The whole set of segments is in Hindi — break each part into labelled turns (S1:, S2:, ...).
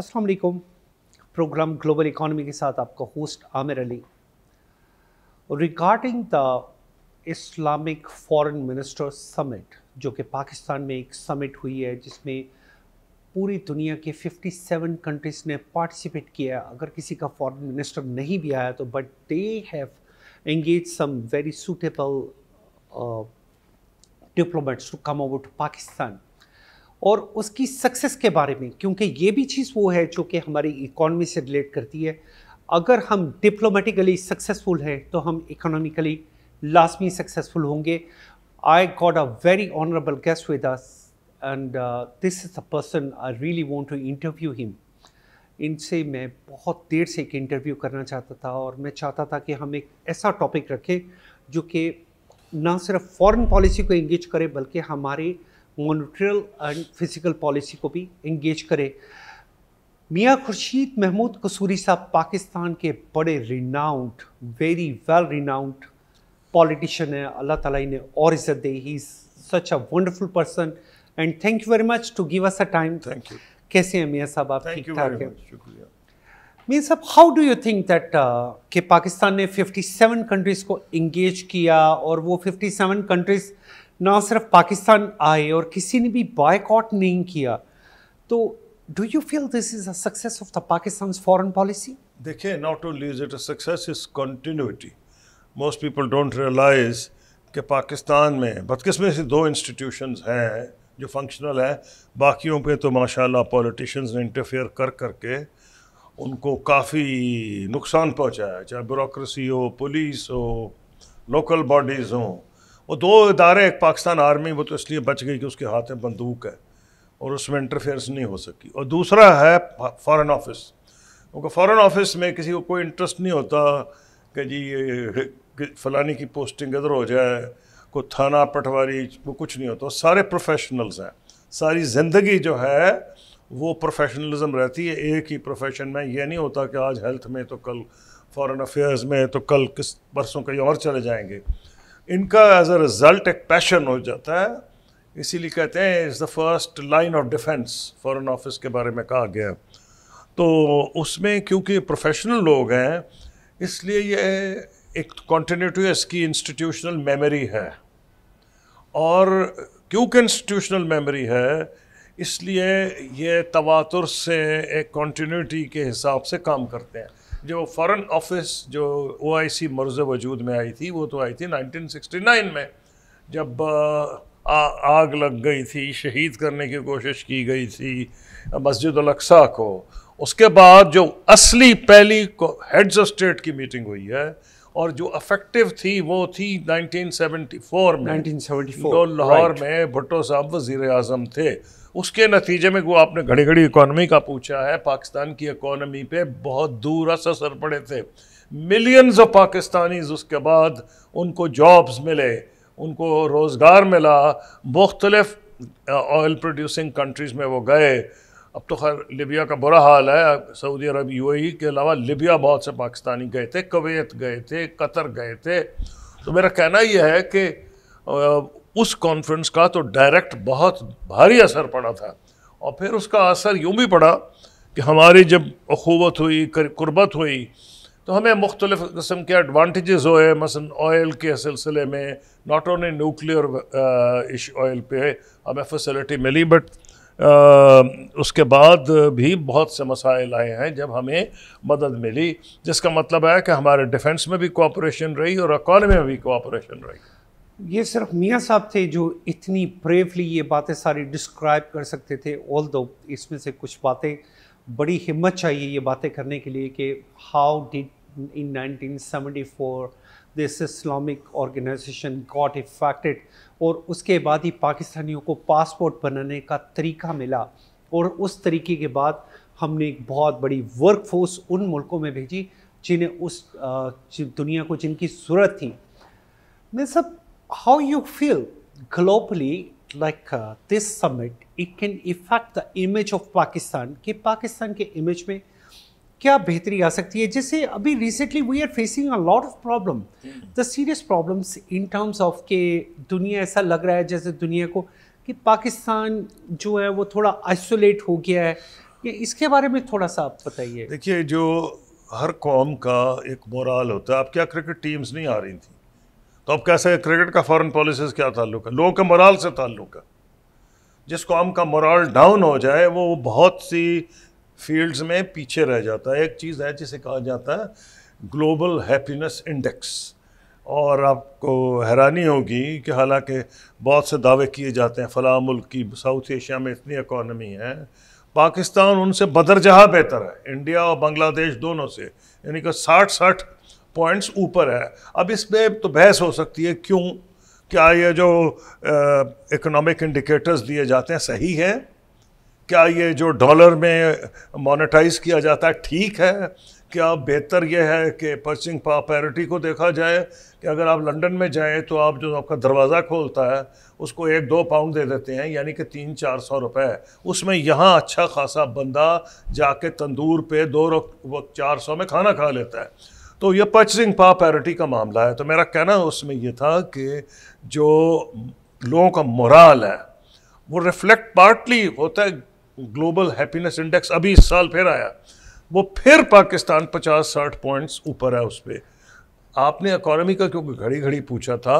S1: अस्सलाम वालेकुम
S2: प्रोग्राम ग्लोबल इकॉनमी के साथ आपका host Aamir Ali regarding the Islamic foreign minister summit जो कि पाकिस्तान में एक समिट हुई है जिसमें पूरी दुनिया के 57 कंट्रीज़ ने पार्टिसिपेट किया है अगर किसी का फॉरेन मिनिस्टर नहीं भी आया तो but they have engage some very suitable diplomats to come over to Pakistan और उसकी सक्सेस के बारे में क्योंकि ये भी चीज़ वो है जो कि हमारी इकॉनमी से रिलेट करती है अगर हम डिप्लोमेटिकली सक्सेसफुल हैं तो हम इकोनॉमिकली लाजमी सक्सेसफुल होंगे I got a very honourable guest with us and this is a person I really want to interview him इनसे मैं बहुत देर से एक इंटरव्यू करना चाहता था और मैं चाहता था कि हम एक ऐसा टॉपिक रखें जो कि ना सिर्फ फॉरेन पॉलिसी को इंगेज करें बल्कि हमारे मोनिट्रियल एंड फिजिकल पॉलिसी को भी इंगेज करे मियाँ खुर्शीद महमूद कसूरी साहब पाकिस्तान के बड़े renowned very well renowned politician है अल्लाह ताला ने और इज़्ज़त दे ही such a wonderful person and thank you very much to give us a time thank you कैसे हैं मियाँ साहब आप ठीक ठाक हैं मियाँ साहब how do you think that के पाकिस्तान ने 57 कंट्रीज़ को इंगेज किया और वो 57 कंट्रीज़ ना सिर्फ पाकिस्तान आए और किसी ने भी बायकॉट नहीं किया तो do you feel this is a success of the
S1: Pakistan foreign policy देखिए not only is it a success is continuity most people don't realise कि पाकिस्तान में बदकिस्मत से दो इंस्टीट्यूशन हैं जो फंक्शनल है बाकियों पे तो माशाल्लाह पॉलिटिशियंस ने इंटरफेयर कर करके उनको काफ़ी नुकसान पहुंचाया चाहे ब्यूरोसी हो पुलिस हो लोकल बॉडीज़ हों वो दो इदारे एक पाकिस्तान आर्मी वो तो इसलिए बच गई कि उसके हाथ में बंदूक है और उसमें इंटरफेयरस नहीं हो सकी और दूसरा है फॉरेन ऑफिस क्योंकि फॉरेन ऑफिस में किसी को कोई इंटरेस्ट नहीं होता कि जी फलानी की पोस्टिंग इधर हो जाए को थाना पटवारी वो कुछ नहीं होता सारे प्रोफेशनल्स हैं सारी ज़िंदगी जो है वो प्रोफेशनलिज्म रहती है एक ही प्रोफेशन में ये नहीं होता कि आज हेल्थ में तो कल फॉरेन अफेयर्स में तो कल किस बरसों कहीं और चले जाएंगे इनका एज अ रिज़ल्ट एक पैशन हो जाता है इसीलिए कहते हैं is the first line of defence foreign office के बारे में कहा गया तो उसमें क्योंकि प्रोफेशनल लोग हैं इसलिए ये एक कॉन्टीन्यूटी इसकी इंस्टीट्यूशनल मेमोरी है और क्योंकि इंस्टीट्यूशनल मेमोरी है इसलिए ये तवातुर से एक कॉन्टीन्यूटी के हिसाब से काम करते हैं जो फॉरेन ऑफिस जो ओ आई सी मर्ज वजूद में आई थी वो तो आई थी 1969 में जब आ, आग लग गई थी शहीद करने की कोशिश की गई थी मस्जिद अलक्सा को उसके बाद जो असली पहली हेड्स ऑफ स्टेट की मीटिंग हुई है और जो अफेक्टिव थी वो थी 1974 में 1974 लाहौर right. में भुट्टो साहब वजीर अजम थे उसके नतीजे में वो आपने घड़ी घड़ी इकोनॉमी का पूछा है पाकिस्तान की इकोनॉमी पे बहुत दूर अस असर पड़े थे मिलियंस ऑफ पाकिस्तानीज उसके बाद उनको जॉब्स मिले उनको रोज़गार मिला मुख्तलफ़ ऑयल प्रोड्यूसिंग कंट्रीज़ में वो गए अब तो खैर लिबिया का बुरा हाल है सऊदी अरब यू e के अलावा लिबिया बहुत से पाकिस्तानी गए थे कवैत गए थे कतर गए थे तो मेरा कहना यह है कि उस कॉन्फ्रेंस का तो डायरेक्ट बहुत भारी असर पड़ा था और फिर उसका असर यूँ भी पड़ा कि हमारी जब अखोवत हुई कुर्बत हुई तो हमें मुख्तलिफ़ कस्म के एडवांटेजेस हुए मसलन ऑयल के सिलसिले में नॉट ओनली न्यूक्लियर ऑयल पे हमें फैसिलिटी मिली बट uh, उसके बाद भी बहुत से मसाइल आए हैं जब हमें मदद मिली जिसका मतलब है कि हमारे डिफेंस में भी कोऑपरेशन रही और अकॉनमी में भी कोऑपरेशन रही ये सिर्फ मियाँ साहब थे जो इतनी ब्रेवली ये बातें
S2: सारी डिस्क्राइब कर सकते थे ऑल दो इसमें से कुछ बातें बड़ी हिम्मत चाहिए ये बातें करने के लिए कि how did in 1974 this Islamic organisation got affected और उसके बाद ही पाकिस्तानियों को पासपोर्ट बनाने का तरीका मिला और उस तरीके के बाद हमने एक बहुत बड़ी वर्क फोर्स उन मुल्कों में भेजी जिन्हें उस दुनिया को जिनकी सूरत थी मैं सब how you feel globally like uh, this summit it can affect the image of pakistan कि पाकिस्तान के image में क्या बेहतरी आ सकती है जैसे अभी recently we are facing a lot of problem the serious problems in terms of के दुनिया ऐसा लग रहा है जैसे दुनिया को कि पाकिस्तान जो है वो थोड़ा आइसोलेट हो गया है ये इसके बारे में थोड़ा सा आप बताइए
S1: देखिए जो हर कौम का एक मोराल होता है अब क्या क्रिकेट टीम्स नहीं आ रही थी तो अब कैसे क्रिकेट का फॉरेन पॉलिसी से क्या ताल्लुक है लोगों के मोराल से ताल्लुक है जिस कौम का मोराल डाउन हो जाए वो बहुत सी फील्ड्स में पीछे रह जाता है एक चीज़ है जिसे कहा जाता है ग्लोबल हैप्पीनेस इंडेक्स और आपको हैरानी होगी कि हालांकि बहुत से दावे किए जाते हैं फ़ला मुल्क की साउथ एशिया में इतनी इकॉनमी है पाकिस्तान उनसे बदरजहा बेहतर है इंडिया और बांग्लादेश दोनों से यानी कि साठ साठ पॉइंट्स ऊपर है अब इसमें तो बहस हो सकती है क्यों क्या ये जो इकोनॉमिक इंडिकेटर्स दिए जाते हैं सही है क्या ये जो डॉलर में मोनेटाइज किया जाता है ठीक है क्या बेहतर यह है कि पर्चिंग पावर पैरिटी को देखा जाए कि अगर आप लंदन में जाएं तो आप जो आपका दरवाज़ा खोलता है उसको एक दो पाउंड दे देते हैं यानी कि तीन चार सौ रुपए उसमें यहाँ अच्छा खासा बंदा जाके तंदूर पे दो वक्त चार सौ में खाना खा लेता है तो ये परचेसिंग पावर पैरिटी का मामला है तो मेरा कहना उसमें यह था कि जो लोगों का मोराल है वो रिफ्लेक्ट पार्टली होता है ग्लोबल हैप्पीनेस इंडेक्स अभी इस साल फिर आया वो फिर पाकिस्तान पचास साठ पॉइंट्स ऊपर है उस पर आपने इकॉनमी का क्योंकि घड़ी घड़ी पूछा था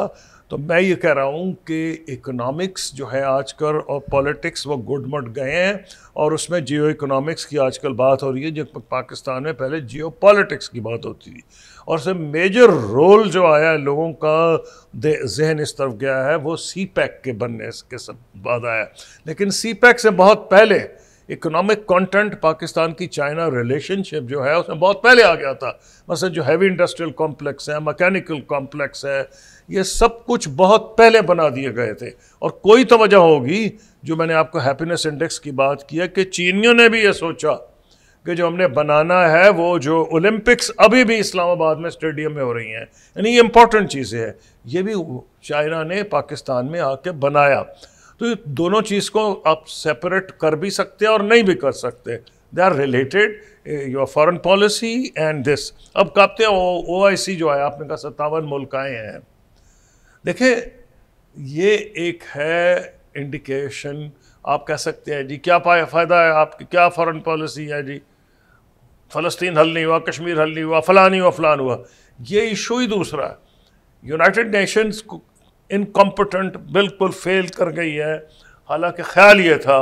S1: तो मैं ये कह रहा हूँ कि इकोनॉमिक्स जो है आजकल और पॉलिटिक्स वो गुड गए हैं और उसमें जियो इकोनॉमिक्स की आजकल बात हो रही है जो पाकिस्तान में पहले जियो पॉलिटिक्स की बात होती थी और उसमें मेजर रोल जो आया है लोगों का जहन इस तरफ गया है वो सी पैक e के बनने के सब बाद आया लेकिन सी पैक e से बहुत पहले इकोनॉमिक कंटेंट पाकिस्तान की चाइना रिलेशनशिप जो है उसमें बहुत पहले आ गया था मतलब जो हैवी इंडस्ट्रियल कॉम्प्लेक्स है मैकेनिकल कॉम्प्लेक्स है ये सब कुछ बहुत पहले बना दिए गए थे और कोई तो वजह होगी जो मैंने आपको हैप्पीनेस इंडेक्स की बात किया कि चीनियों ने भी ये सोचा कि जो हमने बनाना है वो जो ओलंपिक्स अभी भी इस्लामाबाद में स्टेडियम में हो रही हैं यानी ये इंपॉर्टेंट चीज़ें हैं ये भी चाइना ने पाकिस्तान में आके बनाया तो ये दोनों चीज़ को आप सेपरेट कर भी सकते हैं और नहीं भी कर सकते they are related your foreign policy and this अब कहते हैं ओ आई सी जो है आपने कहा सत्तावन मुल्क आए हैं देखे ये एक है इंडिकेशन आप कह सकते हैं जी क्या पाया फ़ायदा है आपकी क्या फॉरेन पॉलिसी है जी फ़लस्तीन हल नहीं हुआ कश्मीर हल नहीं हुआ फ़लान हुआ फ़लान हुआ ये इशू ही दूसरा है यूनाइटेड नेशंस इनकॉम्पटेंट बिल्कुल फेल कर गई है हालांकि ख्याल ये था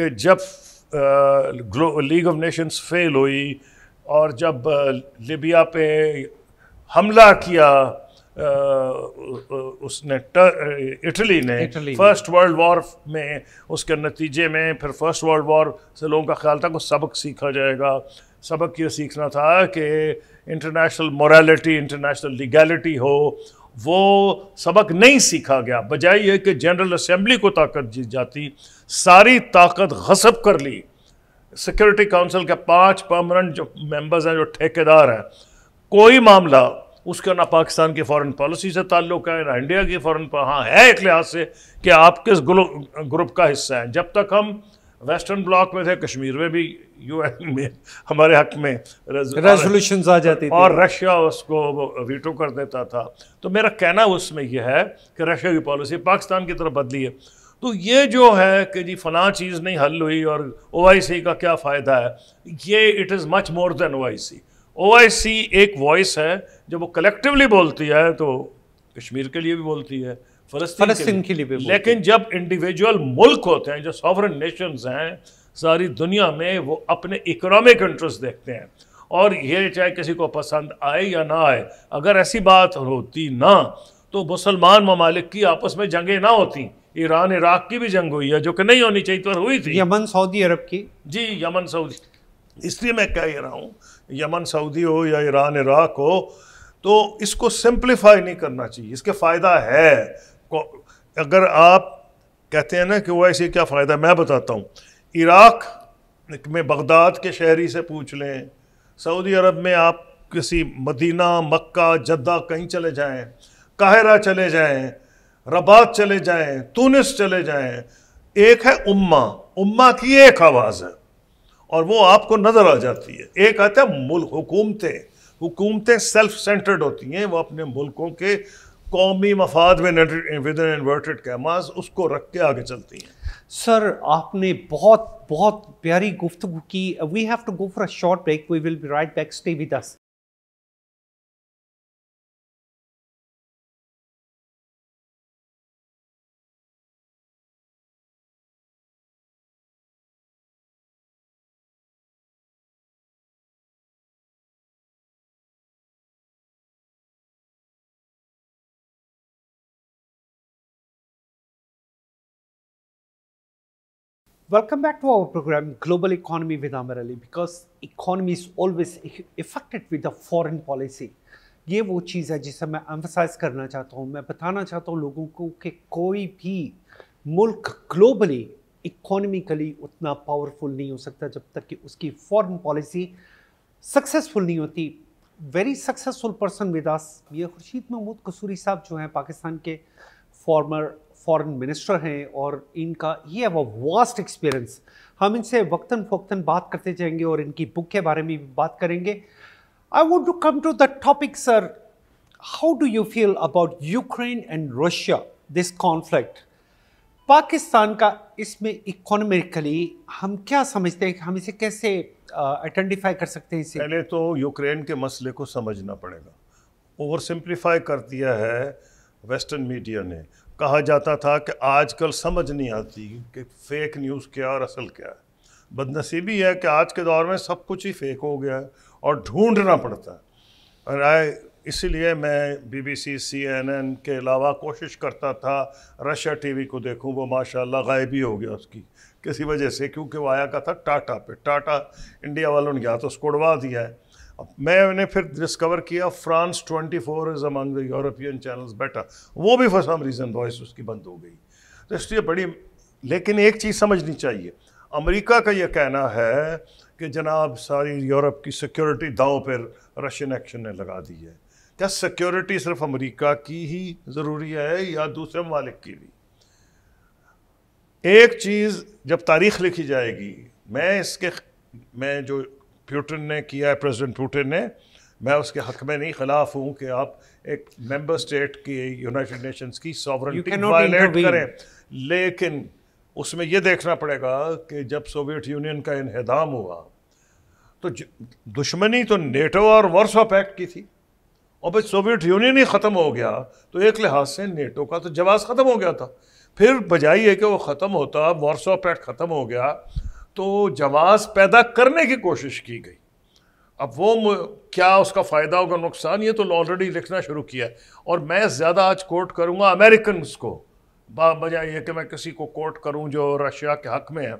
S1: कि जब लीग ऑफ नेशंस फेल हुई और जब लिबिया पे हमला किया उसने इटली ने फर्स्ट वर्ल्ड वॉर में उसके नतीजे में फिर फर्स्ट वर्ल्ड वॉर से लोगों का ख्याल था कुछ सबक सीखा जाएगा सबक ये सीखना था कि इंटरनेशनल मोरालिटी इंटरनेशनल लीगैलिटी हो वो सबक नहीं सीखा गया बजाय यह कि जनरल असम्बली को ताकत जीत जाती सारी ताकत गसब कर ली सिक्योरिटी काउंसिल के पांच परमानेंट जो मेंबर्स हैं जो ठेकेदार हैं कोई मामला उसका ना पाकिस्तान की फॉरेन पॉलिसी से ताल्लुक है ना इंडिया की फॉरेन हाँ है एक लिहाज से कि आप किस ग्रुप का हिस्सा हैं जब तक हम वेस्टर्न ब्लॉक में थे कश्मीर में भी यूएन में हमारे हक में रेजोल्यूशन आ जाती और रशिया उसको वीटो कर देता था तो मेरा कहना उसमें यह है कि रशिया की पॉलिसी पाकिस्तान की तरफ बदली है तो ये जो है कि जी फला चीज़ नहीं हल हुई और ओ का क्या फ़ायदा है ये it is much more than oh oh एक वॉइस है जब वो कलेक्टिवली बोलती है तो कश्मीर के लिए भी बोलती है फलस्तीन के लिए भी लेकिन जब इंडिविजुअल मुल्क होते हैं जो सॉवरन नेशंस हैं सारी दुनिया में वो अपने इकोनॉमिक इंटरेस्ट देखते हैं और ये चाहे किसी को पसंद आए या ना आए अगर ऐसी बात होती ना तो मुसलमान ममालिक की आपस में जंगें ना होती ईरान इराक की भी जंग हुई है जो कि नहीं होनी चाहिए तो हुई थी यमन सऊदी अरब की जी यमन सऊदी इसलिए मैं कह रहा हूँ यमन सऊदी हो या ईरान इराक हो तो इसको सिंप्लीफाई नहीं करना चाहिए इसके फ़ायदा है अगर आप कहते हैं ना कि वह ऐसे क्या फ़ायदा मैं बताता हूँ इराक में बगदाद के शहरी से पूछ लें सऊदी अरब में आप किसी मदीना मक्का जद्दा कहीं चले जाएं काहिरा चले जाएं रबात चले जाएं तूनिस चले जाएं एक है उम्मा उम्मा की एक आवाज़ है और वो आपको नज़र आ जाती है एक आता है मुल्क हुकूमतें हुकूमतें सेल्फ सेंटर्ड होती हैं वो अपने मुल्कों के कौमी मफाद में विद इन इन्वर्टेड कैमास उसको रख के आगे चलती हैं
S2: सर आपने बहुत बहुत प्यारी गुफ्तु की we have to go for a short break
S1: we will be right back stay with us
S2: Welcome back to our program Global Economy with Amar Ali because economy is always affected with the foreign policy. ये वो चीज़ है जिसे मैं एम्फसाइज करना चाहता हूँ मैं बताना चाहता हूँ लोगों को कि कोई भी मुल्क ग्लोबली इकोनॉमिकली उतना पावरफुल नहीं हो सकता जब तक कि उसकी फॉरेन पॉलिसी सक्सेसफुल नहीं होती वेरी सक्सेसफुल पर्सन विदास ये खुर्शीद महमूद कसूरी साहब जो हैं पाकिस्तान के फॉर्मर फॉरेन मिनिस्टर हैं और इनका ये है वो वास्ट एक्सपीरियंस हम इनसे वक्तन फोक्तन बात करते जाएंगे और इनकी बुक के बारे में भी बात करेंगे I want to come to the topic sir how do you feel about Ukraine and Russia this conflict Pakistan का इसमें इकोनॉमिकली हम क्या समझते हैं हम इसे कैसे आइडेंटिफाई कर सकते
S1: हैं इसे पहले तो यूक्रेन के मसले को समझना पड़ेगा ओवर सिंप्लीफाई कर दिया है वेस्टर्न मीडिया ने कहा जाता था कि आजकल समझ नहीं आती कि फेक न्यूज़ क्या और असल क्या है बदनसीबी है कि आज के दौर में सब कुछ ही फेक हो गया है और ढूंढना पड़ता है और आई इसीलिए मैं बीबीसी सीएनएन के अलावा कोशिश करता था रशिया टीवी को देखूं वो माशाल्लाह गायब ही हो गया उसकी किसी वजह से क्योंकि वो आया का था टाटा पे टाटा इंडिया वालों ने या तो उसको उड़वा दिया है मैंने फिर डिस्कवर किया France 24 is among the European channels better वो भी फॉर सम रीज़न वॉइस उसकी बंद हो गई तो इसलिए बड़ी लेकिन एक चीज़ समझनी चाहिए अमेरिका का यह कहना है कि जनाब सारी यूरोप की सिक्योरिटी दाव पर रशियन एक्शन ने लगा दी है क्या सिक्योरिटी सिर्फ अमेरिका की ही ज़रूरी है या दूसरे ममालिक की भी एक चीज़ जब तारीख लिखी जाएगी मैं इसके मैं जो पुटिन ने किया है प्रेसिडेंट पुटिन ने मैं उसके हक में नहीं खिलाफ हूँ कि आप एक मेंबर स्टेट की यूनाइटेड नेशंस की सॉवरेंटी वायलेट करें लेकिन उसमें यह देखना पड़ेगा कि जब सोवियत यूनियन का इनहदाम हुआ तो दुश्मनी तो नेटो और वर्सो पैक्ट की थी और भाई सोवियत यूनियन ही ख़त्म हो गया तो एक लिहाज से नेटो का तो जवाब ख़त्म हो गया था फिर बजाई है कि वो ख़त्म होता वर्सो पैक्ट ख़त्म हो गया तो जवाज़ पैदा करने की कोशिश की गई अब वो क्या उसका फ़ायदा होगा नुकसान ये तो ऑलरेडी लिखना शुरू किया है और मैं ज़्यादा आज कोर्ट करूँगा अमेरिकन को बजाय ये कि मैं किसी को कोर्ट करूँ जो रशिया के हक में है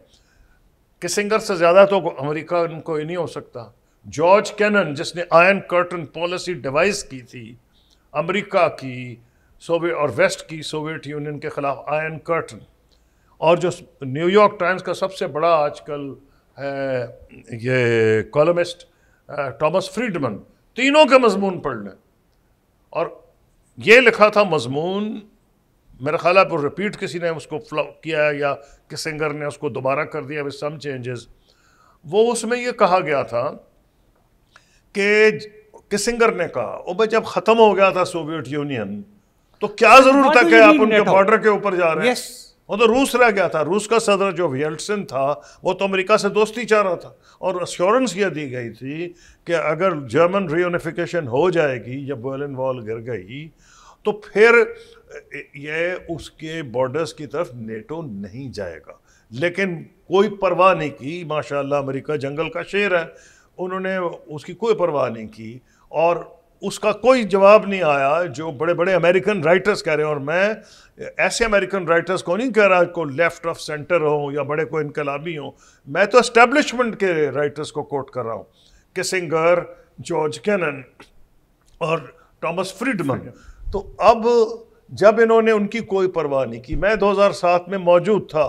S1: किसिंगर से ज़्यादा तो अमेरिका को ही नहीं हो सकता जॉर्ज कैनन जिसने आयन कर्टन पॉलिसी डिवाइस की थी अमेरिका की सोवियत और वेस्ट की सोवियत यूनियन के ख़िलाफ़ आयन कर्टन और जो न्यूयॉर्क टाइम्स का सबसे बड़ा आजकल है ये कॉलमिस्ट टॉमस फ्रीडमन तीनों के मजमून पढ़ लें और ये लिखा था मजमून मेरा ख्याल है रिपीट किसी ने उसको फ्लॉप किया है या किस सिंगर ने उसको दोबारा कर दिया विद सम चेंजेस वो उसमें ये कहा गया था कि किसिंगर ने कहा वो भाई जब ख़त्म हो गया था सोवियत यूनियन तो क्या ज़रूरत है कि आप उनके बॉर्डर के ऊपर जा रहे हैं yes. वो तो रूस रह गया था रूस का सदर जो वियल्टसन था वो तो अमेरिका से दोस्ती चाह रहा था और अश्योरेंस यह दी गई थी कि अगर जर्मन रियोनिफिकेशन हो जाएगी जब बर्लिन वॉल गिर गई तो फिर यह उसके बॉर्डर्स की तरफ नेटो नहीं जाएगा लेकिन कोई परवाह नहीं की माशाल्लाह अमेरिका जंगल का शेर है उन्होंने उसकी कोई परवाह नहीं की और उसका कोई जवाब नहीं आया जो बड़े बड़े अमेरिकन राइटर्स कह रहे हैं और मैं ऐसे अमेरिकन राइटर्स को नहीं कह रहा को लेफ्ट ऑफ सेंटर हो या बड़े कोई इनकलाबी हो मैं तो एस्टेब्लिशमेंट के राइटर्स को कोट कर रहा हूँ किसिंगर जॉर्ज कैनन और टॉमस फ्रीडमन तो अब जब इन्होंने उनकी कोई परवाह नहीं की मैं 2007 में मौजूद था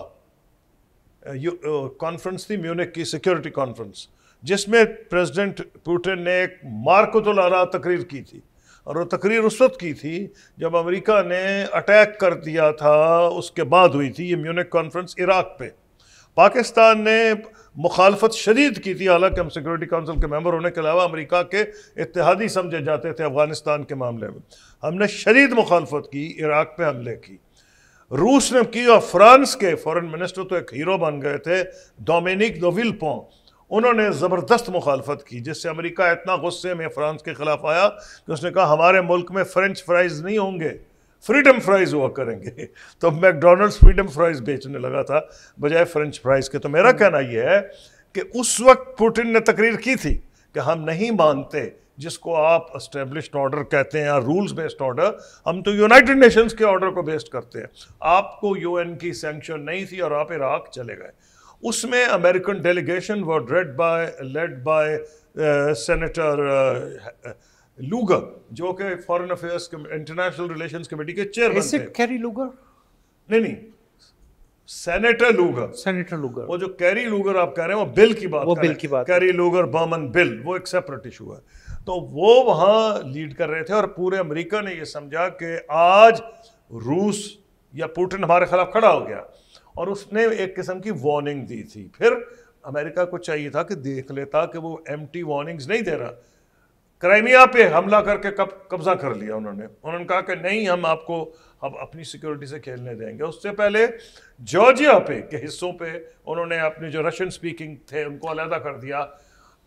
S1: कॉन्फ्रेंस थी म्यूनिक की सिक्योरिटी कॉन्फ्रेंस जिसमें प्रेसिडेंट पुटिन ने एक मार्को तो तकरीर की थी और वो तकरीर उस वक्त की थी जब अमेरिका ने अटैक कर दिया था उसके बाद हुई थी ये म्यूनिक कॉन्फ्रेंस इराक पे पाकिस्तान ने मुखालफत शदीद की थी हालांकि हम सिक्योरिटी काउंसिल के मेंबर होने के अलावा अमेरिका के इतिहादी समझे जाते थे अफगानिस्तान के मामले में हमने शदीद मुखालफत की इराक पे हमले की रूस ने की और फ्रांस के फॉरेन मिनिस्टर तो एक हीरो बन गए थे डोमिनिक दोविल पों उन्होंने ज़बरदस्त मुखालफत की जिससे अमेरिका इतना गुस्से में फ्रांस के ख़िलाफ़ आया कि उसने कहा हमारे मुल्क में फ़्रेंच फ्राइज़ नहीं होंगे फ्रीडम फ्राइज़ हुआ करेंगे तो मैकडोनल्ड्स फ्रीडम फ्राइज़ बेचने लगा था बजाय फ़्रेंच फ्राइज़ के तो मेरा कहना यह है कि उस वक्त पुटिन ने तकरीर की थी कि हम नहीं मानते जिसको आप इस्टेब्लिश ऑर्डर कहते हैं या रूल्स बेस्ड ऑर्डर हम तो यूनाइटेड नेशंस के ऑर्डर को बेस्ड करते हैं आपको यूएन की सेंक्शन नहीं थी और आप इराक चले गए उसमें अमेरिकन डेलीगेशन वो led by led by senator Lugar जो कि foreign affairs international relations committee के चेयरमैन थे कैरी लूगर नहीं नहीं सेनेटर लूगर सेनेटर लूगर वो जो कैरी लूगर आप कह रहे हैं वो बिल की बात वो बिल की बात कैरी लूगर बर्मन बिल वो एक सेपरेट इशू है तो वो वहाँ लीड कर रहे थे और पूरे अमेरिका ने ये समझा कि आज रूस या पुटिन हमारे खिलाफ खड़ा हो गया और उसने एक किस्म की वार्निंग दी थी फिर अमेरिका को चाहिए था कि देख लेता कि वो एम टी वार्निंग्स नहीं दे रहा क्राइमिया पे हमला करके कब कब्जा कर लिया उन्होंने उन्होंने कहा कि नहीं हम आपको अब अपनी सिक्योरिटी से खेलने देंगे उससे पहले जॉर्जिया पे के हिस्सों पे उन्होंने अपने जो रशियन स्पीकिंग थे उनको अलहदा कर दिया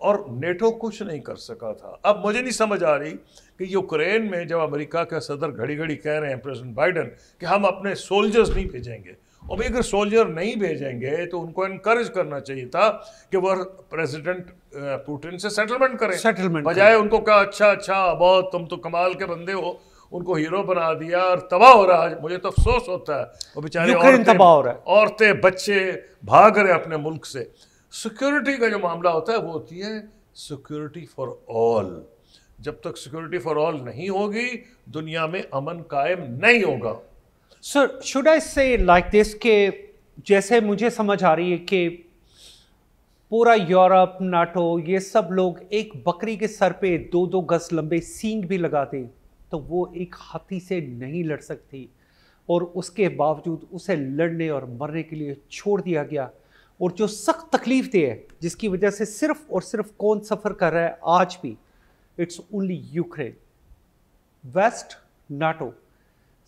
S1: और नेटो कुछ नहीं कर सका था अब मुझे नहीं समझ आ रही कि यूक्रेन में जब अमेरिका का सदर घड़ी घड़ी कह रहे हैं प्रेसिडेंट बाइडन कि हम अपने सोल्जर्स नहीं भेजेंगे और भाई अगर सोल्जर नहीं भेजेंगे तो उनको इनकरेज करना चाहिए था कि वह प्रेसिडेंट पुटिन से सेटलमेंट करें सेटलमेंट बजाय उनको कहा अच्छा अच्छा बहुत तुम तो कमाल के बंदे हो उनको हीरो बना दिया और तबाह हो रहा है मुझे तो अफसोस होता है वो बेचारे तबाह हो रहा है औरतें बच्चे भाग रहे अपने मुल्क से सिक्योरिटी का जो मामला होता है वो होती है सिक्योरिटी फॉर ऑल जब तक सिक्योरिटी फॉर ऑल नहीं होगी दुनिया में अमन कायम नहीं होगा सर शुड आई से लाइक दिस के
S2: जैसे मुझे समझ आ रही है कि पूरा यूरोप नाटो ये सब लोग एक बकरी के सर पे दो दो गज लंबे सींग भी लगाते तो वो एक हाथी से नहीं लड़ सकती और उसके बावजूद उसे लड़ने और मरने के लिए छोड़ दिया गया और जो सख्त तकलीफ दे है जिसकी वजह से सिर्फ और सिर्फ कौन सफ़र कर रहा है आज भी it's only Ukraine west NATO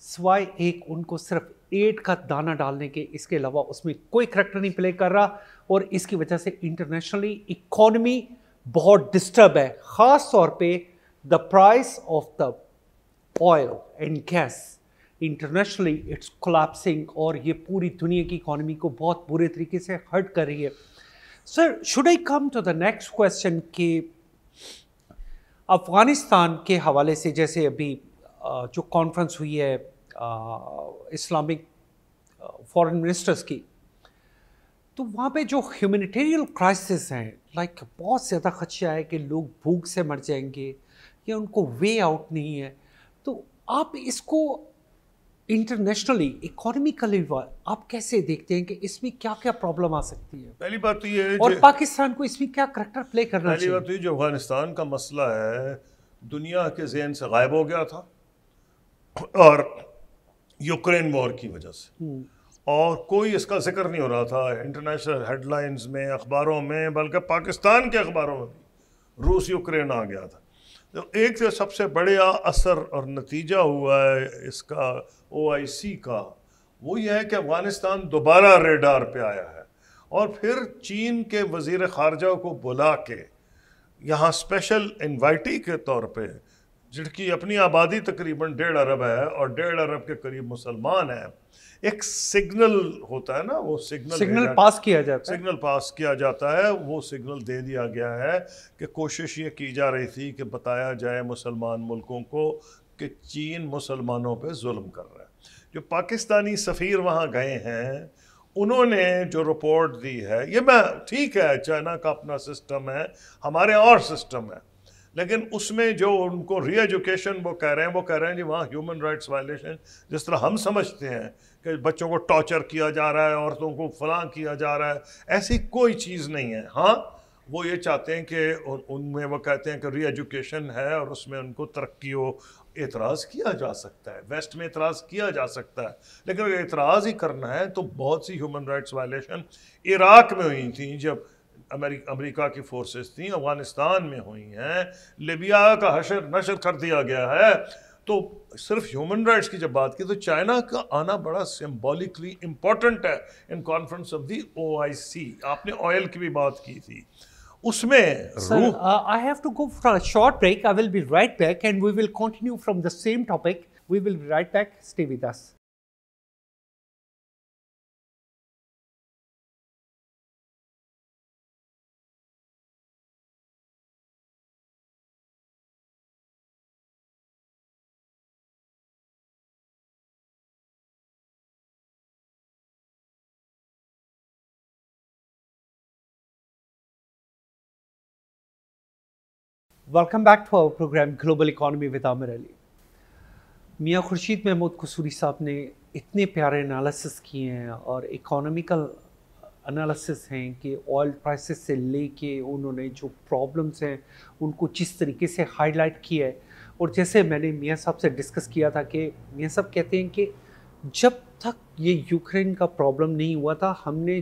S2: सिवाय एक उनको सिर्फ एट का दाना डालने के इसके अलावा उसमें कोई करैक्टर नहीं प्ले कर रहा और इसकी वजह से इंटरनेशनली इकोनमी बहुत डिस्टर्ब है ख़ास तौर पे the price of the oil and gas internationally it's collapsing और ये पूरी दुनिया की इकोनॉमी को बहुत बुरे तरीके से हर्ट कर रही है sir should I come to the next question कि अफ़गानिस्तान के हवाले से जैसे अभी जो कॉन्फ्रेंस हुई है इस्लामिक फॉरेन मिनिस्टर्स की तो वहाँ पे जो ह्यूमिनिटेरियल क्राइसिस हैं लाइक बहुत ज़्यादा खदशा है कि लोग भूख से मर जाएंगे या उनको वे आउट नहीं है तो आप इसको इंटरनेशनली इकोनॉमिकली आप कैसे देखते हैं कि इसमें क्या क्या प्रॉब्लम आ
S1: सकती है पहली बात तो ये और
S2: पाकिस्तान को इसमें क्या करेक्टर प्ले करना पहली बात
S1: तो ये जो अफगानिस्तान का मसला है दुनिया के जहन से गायब हो गया था और यूक्रेन वॉर की वजह से हम्म। और कोई इसका जिक्र नहीं हो रहा था इंटरनेशनल हेडलाइंस में अखबारों में बल्कि पाकिस्तान के अखबारों में भी रूस यूक्रेन आ गया था तो एक जो सबसे बड़ा असर और नतीजा हुआ है इसका ओआईसी का वो यह है कि अफ़गानिस्तान दोबारा रेडार पे आया है और फिर चीन के वजीर ख़ारजा को बुला के यहाँ स्पेशल इन्वाइटी के तौर पर जिनकी अपनी आबादी तकरीबन डेढ़ अरब है और डेढ़ अरब के करीब मुसलमान हैं एक सिग्नल होता है ना वो सिग्नल सिग्नल पास किया जाता है सिग्नल पास किया जाता है वो सिग्नल दे दिया गया है कि कोशिश ये की जा रही थी कि बताया जाए मुसलमान मुल्कों को कि चीन मुसलमानों पे जुल्म कर रहा है जो पाकिस्तानी सफ़ीर वहाँ गए हैं उन्होंने जो रिपोर्ट दी है ये मैं ठीक है चाइना का अपना सिस्टम है हमारे और सिस्टम है लेकिन उसमें जो उनको री एजुकेशन वो कह रहे हैं वो कह रहे हैं जी वहाँ ह्यूमन राइट्स वायलेशन जिस तरह हम समझते हैं कि बच्चों को टॉर्चर किया जा रहा है औरतों को फलां किया जा रहा है ऐसी कोई चीज़ नहीं है हाँ वो ये चाहते हैं कि उनमें वो कहते हैं कि री एजुकेशन है और उसमें उनको तरक्की हो एतराज़ किया जा सकता है वेस्ट में एतराज़ किया जा सकता है लेकिन अगर एतराज़ ही करना है तो बहुत सी ह्यूमन राइट्स वायलेशन इराक में हुई थी जब अमेरिका की फोर्सेस थी अफ़गानिस्तान में हुई हैं लिबिया का हशर नशर कर दिया गया है तो सिर्फ ह्यूमन राइट्स की जब बात की तो चाइना का आना बड़ा सिम्बॉलिकली इम्पॉर्टेंट है इन कॉन्फ्रेंस ऑफ दी ओ आपने ऑयल की भी बात की थी उसमें I have
S2: to go for short break I will be right back and we will continue from the same topic we will be right
S1: back stay with us
S2: welcome back to our programme global economy with Aamir Ali Mian Khurshid Mahmood कसूरी साहब ने इतने प्यारे एनालिसिस किए हैं और इकोनॉमिकल एनालिसिस हैं कि ऑयल प्राइसेस से लेके उन्होंने जो प्रॉब्लम्स हैं उनको जिस तरीके से हाईलाइट किया है और जैसे मैंने मियाँ साहब से डिस्कस किया था कि मियाँ साहब कहते हैं कि जब तक ये यूक्रेन का प्रॉब्लम नहीं हुआ था हमने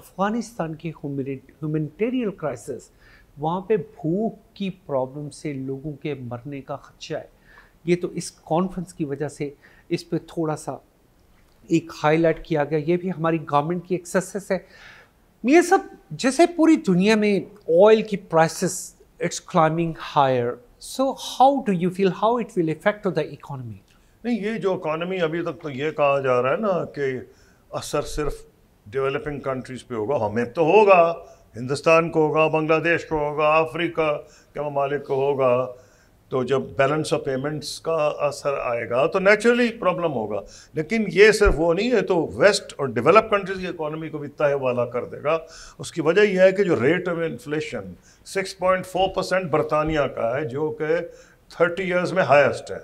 S2: अफ़गानिस्तान के ह्यूमनिटेरियल क्राइसिस वहाँ पे भूख की प्रॉब्लम से लोगों के मरने का खदशा है ये तो इस कॉन्फ्रेंस की वजह से इस पर थोड़ा सा एक हाईलाइट किया गया ये भी हमारी गवर्नमेंट की सक्सेस है ये सब जैसे पूरी दुनिया में ऑयल की prices it's climbing higher so how do you feel how it will affect the economy
S1: नहीं ये जो इकॉनमी अभी तक तो ये कहा जा रहा है ना कि असर सिर्फ डेवलपिंग कंट्रीज पे होगा हमें तो होगा हिंदुस्तान को होगा बांग्लादेश को होगा अफ्रीका के ममालिक को होगा तो जब बैलेंस ऑफ पेमेंट्स का असर आएगा तो नेचुरली प्रॉब्लम होगा लेकिन ये सिर्फ वो नहीं है तो वेस्ट और डेवलप कंट्रीज की इकोनॉमी को भी तय वाला कर देगा उसकी वजह यह है कि जो रेट ऑफ इन्फ्लेशन 6.4 परसेंट बरतानिया का है जो कि 30 इयर्स में हाईएस्ट है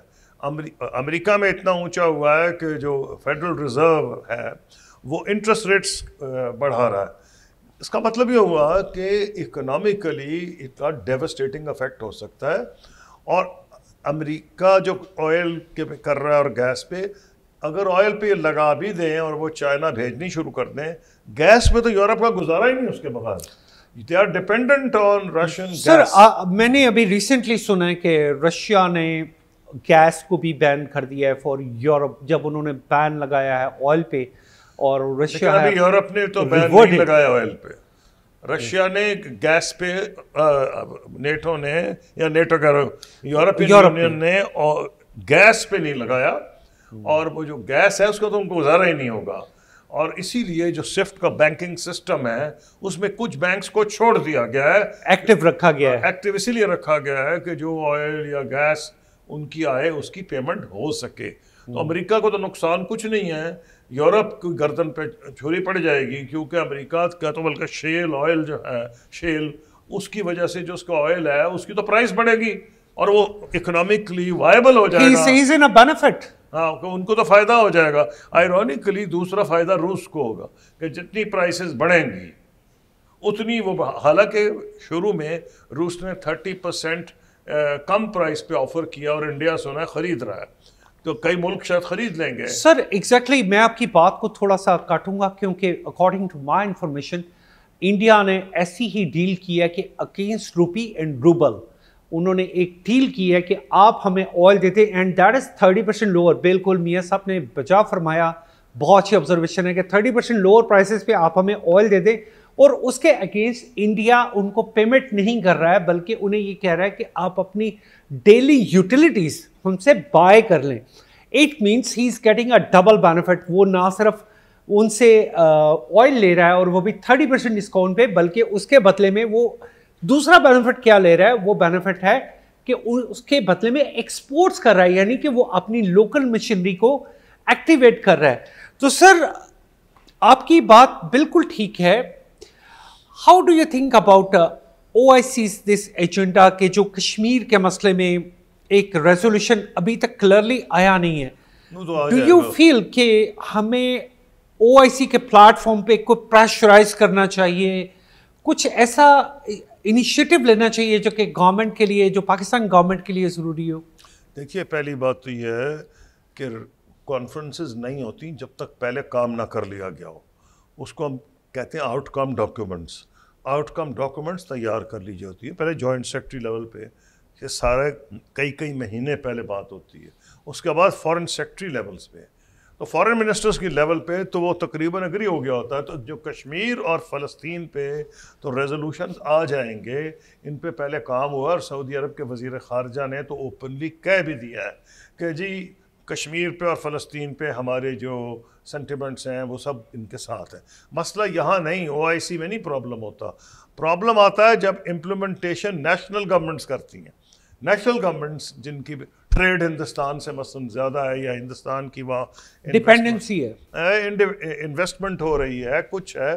S1: अमेरिका में इतना ऊंचा हुआ है कि जो फेडरल रिज़र्व है वो इंटरेस्ट रेट्स बढ़ा रहा है इसका मतलब ये हुआ कि इकोनॉमिकली इतना डेवस्टेटिंग इफेक्ट हो सकता है और अमेरिका जो ऑयल के पे कर रहा है और गैस पे अगर ऑयल पे लगा भी दें और वो चाइना भेजनी शुरू कर दें गैस पे तो यूरोप का गुजारा ही नहीं उसके बगैर they are dependent on Russian sir
S2: मैंने अभी रिसेंटली सुना है कि रशिया ने गैस को भी बैन कर दिया है फॉर यूरोप जब उन्होंने बैन लगाया है ऑयल पे और रशिया अभी यूरोप ने तो बैन नहीं लगाया ऑयल पे
S1: रशिया ने गैस पे नेटो ने या नेटो कह रहे यूरोपियन यूनियन ने और गैस पे नहीं लगाया और वो जो गैस है उसका तो उनको गुजारा ही नहीं होगा और इसीलिए जो स्विफ्ट का बैंकिंग सिस्टम है उसमें कुछ बैंक्स को छोड़ दिया गया है
S2: एक्टिव रखा गया
S1: है एक्टिव इसीलिए रखा गया है कि जो ऑयल या गैस उनकी आए उसकी पेमेंट हो सके तो हम्म। अमेरिका को तो नुकसान कुछ नहीं है यूरोप की गर्दन पे छुरी पड़ जाएगी क्योंकि अमेरिका का तो बल्कि शेल ऑयल जो है शेल उसकी वजह से जो उसका ऑयल है उसकी तो प्राइस बढ़ेगी और वो इकोनॉमिकली हाँ, वायबल तो हो जाएगा बेनिफिट हाँ उनको तो फ़ायदा हो जाएगा आयरॉनिकली दूसरा फ़ायदा रूस को होगा कि जितनी प्राइसेस बढ़ेंगी उतनी वो हालांकि शुरू में रूस ने 30 परसेंट कम प्राइस पे ऑफ़र किया और इंडिया सोना खरीद रहा है तो कई मुल्क शायद खरीद लेंगे सर
S2: एग्जैक्टली exactly, मैं आपकी बात को थोड़ा सा काटूंगा क्योंकि according to my information India ने ऐसी ही डील की है कि अगेंस्ट रूपी एंड रूबल उन्होंने एक डील की है कि आप हमें ऑयल देते and that is thirty percent lower बिल्कुल मियाँ साहब ने बचा फरमाया बहुत अच्छी ऑब्जर्वेशन है कि थर्टी परसेंट लोअर प्राइसेस पे आप हमें ऑयल दे दें और उसके अगेंस्ट इंडिया उनको पेमेंट नहीं कर रहा है बल्कि उन्हें ये कह रहा है कि आप अपनी डेली यूटिलिटीज़ हमसे बाय कर लें it means he is getting a double benefit वो ना सिर्फ उनसे ऑयल ले रहा है और वो भी थर्टी परसेंट डिस्काउंट पे बल्कि उसके बदले में वो दूसरा बेनिफिट क्या ले रहा है वो बेनिफिट है कि उसके बदले में एक्सपोर्ट्स कर रहा है यानी कि वो अपनी लोकल मशीनरी को एक्टिवेट कर रहा है तो सर आपकी बात बिल्कुल ठीक है how do you think about oh this agenda के जो कश्मीर के मसले में एक रेजोल्यूशन अभी तक क्लियरली आया नहीं है
S1: डू यू
S2: फील कि हमें ओ के प्लेटफॉर्म पे को प्रेशराइज करना चाहिए कुछ ऐसा इनिशिएटिव लेना चाहिए जो कि गवर्नमेंट के लिए जो पाकिस्तान गवर्नमेंट के लिए ज़रूरी हो
S1: देखिए पहली बात तो यह है कि कॉन्फ्रेंसिस नहीं होती जब तक पहले काम ना कर लिया गया हो उसको हम कहते हैं आउटकम डॉक्यूमेंट्स आउटकम डॉक्यूमेंट्स तैयार कर ली जाती है पहले जॉइंट सेक्रेटरी लेवल पे ये सारे कई कई महीने पहले बात होती है उसके बाद फॉरेन सेक्रेटरी लेवल्स पे तो फॉरेन मिनिस्टर्स की लेवल पे तो वो तकरीबन अग्री हो गया होता है तो जो कश्मीर और फ़लस्तीन पे तो रेजोल्यूशन आ जाएंगे इन पे पहले काम हुआ और सऊदी अरब के वजीर खारजा ने तो ओपनली कह भी दिया है कि जी कश्मीर पे और फ़लस्तीन पे हमारे जो सेंटिमेंट्स हैं वो सब इनके साथ हैं मसला यहाँ नहीं ओ में नहीं प्रॉब्लम होता प्रॉब्लम आता है जब इम्प्लीमेंटेशन नेशनल गवर्नमेंट्स करती हैं नेशनल गवर्नमेंट्स जिनकी ट्रेड हिंदुस्तान से मसलन ज़्यादा है या हिंदुस्तान की वहाँ डिपेंडेंसी है इन्वेस्टमेंट हो रही है कुछ है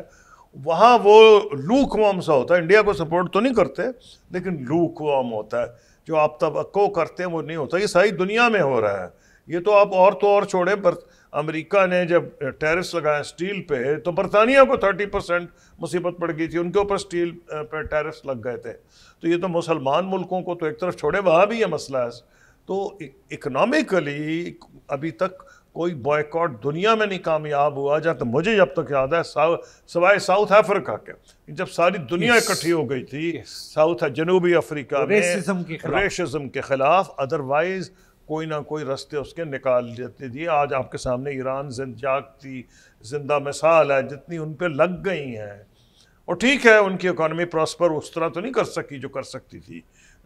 S1: वहाँ वो लूक वाम सा होता है इंडिया को सपोर्ट तो नहीं करते लेकिन लूक वाम होता है जो आप तबको करते हैं वो नहीं होता ये सारी दुनिया में हो रहा है ये तो आप और तो और छोड़ें पर अमेरिका ने जब टैरिस लगाया स्टील पे तो बरतानिया को 30 परसेंट मुसीबत पड़ गई थी उनके ऊपर स्टील पे टैरिस लग गए थे तो ये तो मुसलमान मुल्कों को तो एक तरफ छोड़े वहाँ भी ये मसला है तो इकनॉमिकली अभी तक कोई बॉयकॉट दुनिया में नहीं कामयाब हुआ जहाँ तो मुझे जब तक याद है साव, सवाए साउथ अफ्रीका के जब सारी दुनिया इकट्ठी हो गई थी साउथ जनूबी अफ्रीका में रेसिज्म के खिलाफ अदरवाइज कोई ना कोई रास्ते उसके निकाल देते थे आज आपके सामने ईरान जागती जिंदा मिसाल है जितनी उन पर लग गई हैं और ठीक है उनकी इकोनॉमी प्रॉस्पर उस तरह तो नहीं कर सकी जो कर सकती थी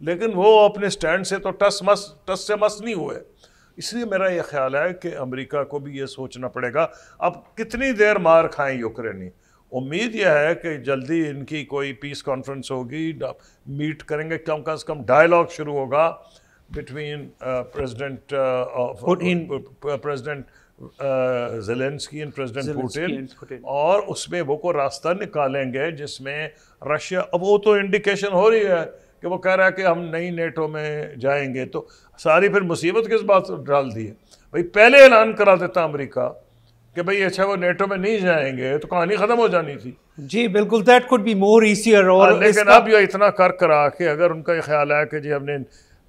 S1: लेकिन वो अपने स्टैंड से तो टस मस टस से मस नहीं हुए इसलिए मेरा ये ख्याल है कि अमेरिका को भी ये सोचना पड़ेगा अब कितनी देर मार खाएं यूक्रेनी उम्मीद यह है कि जल्दी इनकी कोई पीस कॉन्फ्रेंस होगी मीट करेंगे कम अज़ कम डायलॉग शुरू होगा between uh, President uh, of, uh, Putin. President Zelensky and president Putin और उसमें वो को रास्ता निकालेंगे जिसमें रशिया अब वो तो इंडिकेशन हो रही है कि वो कह रहा है कि हम नई नेटो में जाएंगे तो सारी फिर मुसीबत किस बात डाल दी है भाई पहले ऐलान करा देता अमेरिका कि भाई अच्छा वो नेटो में नहीं जाएंगे तो कहानी खत्म हो जानी थी जी बिल्कुल दैट कुड बी मोर और हाँ, लेकिन अब ये इतना कर करा के अगर उनका ये ख्याल है कि जी हमने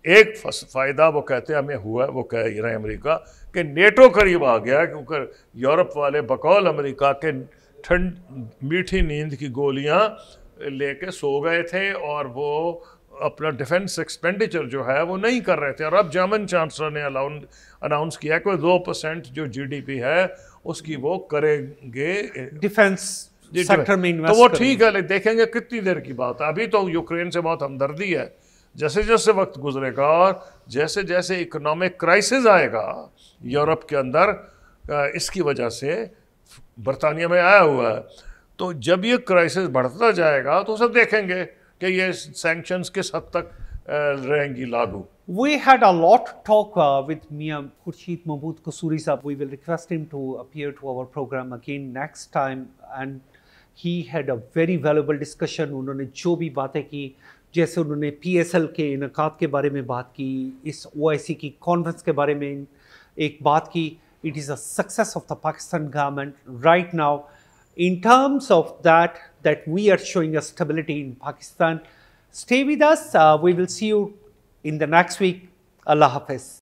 S1: एक फ़ायदा वो कहते हैं हमें हुआ है वो कह रहे हैं अमेरिका कि नेटो करीब आ गया क्योंकि यूरोप वाले बकौल अमेरिका के ठंड मीठी नींद की गोलियां लेके सो गए थे और वो अपना डिफेंस एक्सपेंडिचर जो है वो नहीं कर रहे थे और अब जर्मन चांसलर ने अनाउंस किया कि दो परसेंट जो जीडीपी है उसकी वो करेंगे डिफेंस सेक्टर में तो वो ठीक है लेकिन देखेंगे कितनी देर की बात है अभी तो यूक्रेन से बहुत हमदर्दी है जैसे जैसे वक्त गुजरेगा और जैसे जैसे इकोनॉमिक क्राइसिस आएगा यूरोप के अंदर इसकी वजह से बरतानिया में आया हुआ है तो जब ये क्राइसिस बढ़ता जाएगा तो सब देखेंगे कि ये सैंक्शंस किस हद तक रहेंगी लागू We had a lot to talk uh, with Mia Khurshid Mahmood Kasuri
S2: sir. We will request him to appear to our program again next time. And he had a very valuable discussion. उन्होंने जो भी बातें की जैसे उन्होंने पी एस एल के इनका के बारे में बात की इस ओ आई सी की कॉन्फ्रेंस के बारे में एक बात की it is a success of the Pakistan government right now in terms of that that we are showing a stability in Pakistan stay with us we will see you in the next week अल्लाह हाफिज़